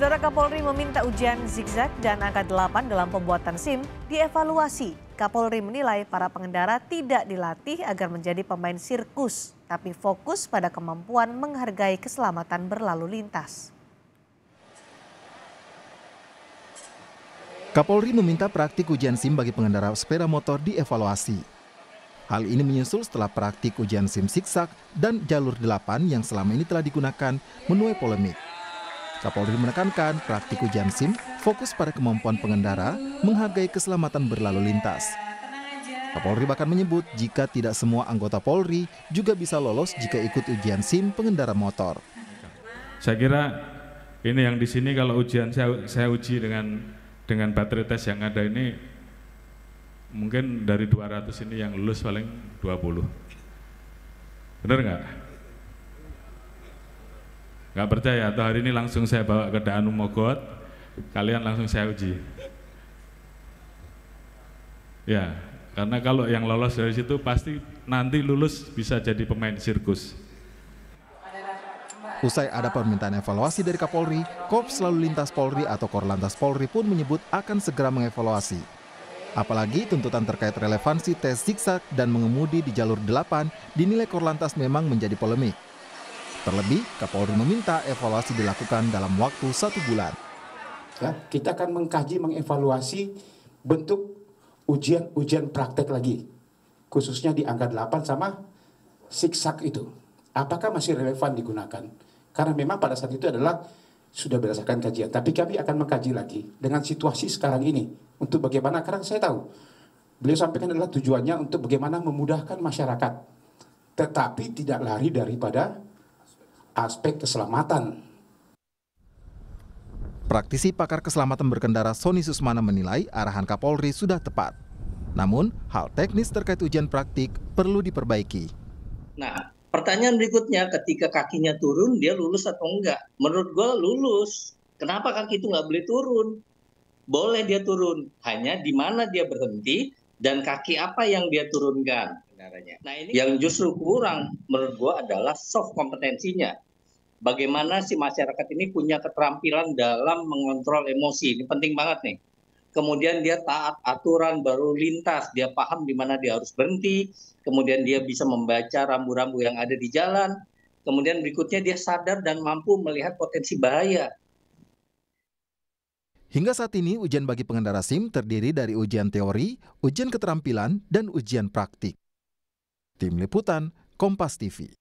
Saudara Kapolri meminta ujian zigzag dan angka 8 dalam pembuatan SIM dievaluasi. Kapolri menilai para pengendara tidak dilatih agar menjadi pemain sirkus, tapi fokus pada kemampuan menghargai keselamatan berlalu lintas. Kapolri meminta praktik ujian SIM bagi pengendara sepeda motor dievaluasi. Hal ini menyusul setelah praktik ujian SIM siksak dan jalur 8 yang selama ini telah digunakan menuai polemik. Kapolri menekankan praktik ujian SIM fokus pada kemampuan pengendara menghargai keselamatan berlalu lintas. Kapolri bahkan menyebut jika tidak semua anggota Polri juga bisa lolos jika ikut ujian SIM pengendara motor. Saya kira ini yang di sini kalau ujian saya, saya uji dengan dengan baterai tes yang ada ini mungkin dari 200 ini yang lulus paling 20. Benar nggak? Gak percaya? Atau hari ini langsung saya bawa ke Danu Mogot, kalian langsung saya uji. Ya, karena kalau yang lolos dari situ pasti nanti lulus bisa jadi pemain sirkus. Usai ada permintaan evaluasi dari Kapolri, Korps Lalu Lintas Polri atau Korlantas Polri pun menyebut akan segera mengevaluasi. Apalagi tuntutan terkait relevansi tes zigzag dan mengemudi di jalur 8 dinilai Korlantas memang menjadi polemik. Terlebih, Kapolri meminta evaluasi dilakukan dalam waktu satu bulan. Ya, kita akan mengkaji, mengevaluasi bentuk ujian-ujian praktek lagi. Khususnya di angka 8 sama siksak itu. Apakah masih relevan digunakan? Karena memang pada saat itu adalah sudah berdasarkan kajian. Tapi kami akan mengkaji lagi dengan situasi sekarang ini. Untuk bagaimana, karena saya tahu beliau sampaikan adalah tujuannya untuk bagaimana memudahkan masyarakat. Tetapi tidak lari daripada aspek keselamatan. Praktisi pakar keselamatan berkendara Sony Susmana menilai arahan Kapolri sudah tepat. Namun, hal teknis terkait ujian praktik perlu diperbaiki. Nah, pertanyaan berikutnya ketika kakinya turun, dia lulus atau enggak? Menurut gue lulus. Kenapa kaki itu nggak boleh turun? Boleh dia turun, hanya di mana dia berhenti, dan kaki apa yang dia turunkan sebenarnya. Nah, ini yang justru kurang menurut gua adalah soft kompetensinya. Bagaimana si masyarakat ini punya keterampilan dalam mengontrol emosi. Ini penting banget nih. Kemudian dia taat aturan baru lintas, dia paham di mana dia harus berhenti, kemudian dia bisa membaca rambu-rambu yang ada di jalan, kemudian berikutnya dia sadar dan mampu melihat potensi bahaya Hingga saat ini, ujian bagi pengendara SIM terdiri dari ujian teori, ujian keterampilan, dan ujian praktik. Tim Liputan, Kompas TV.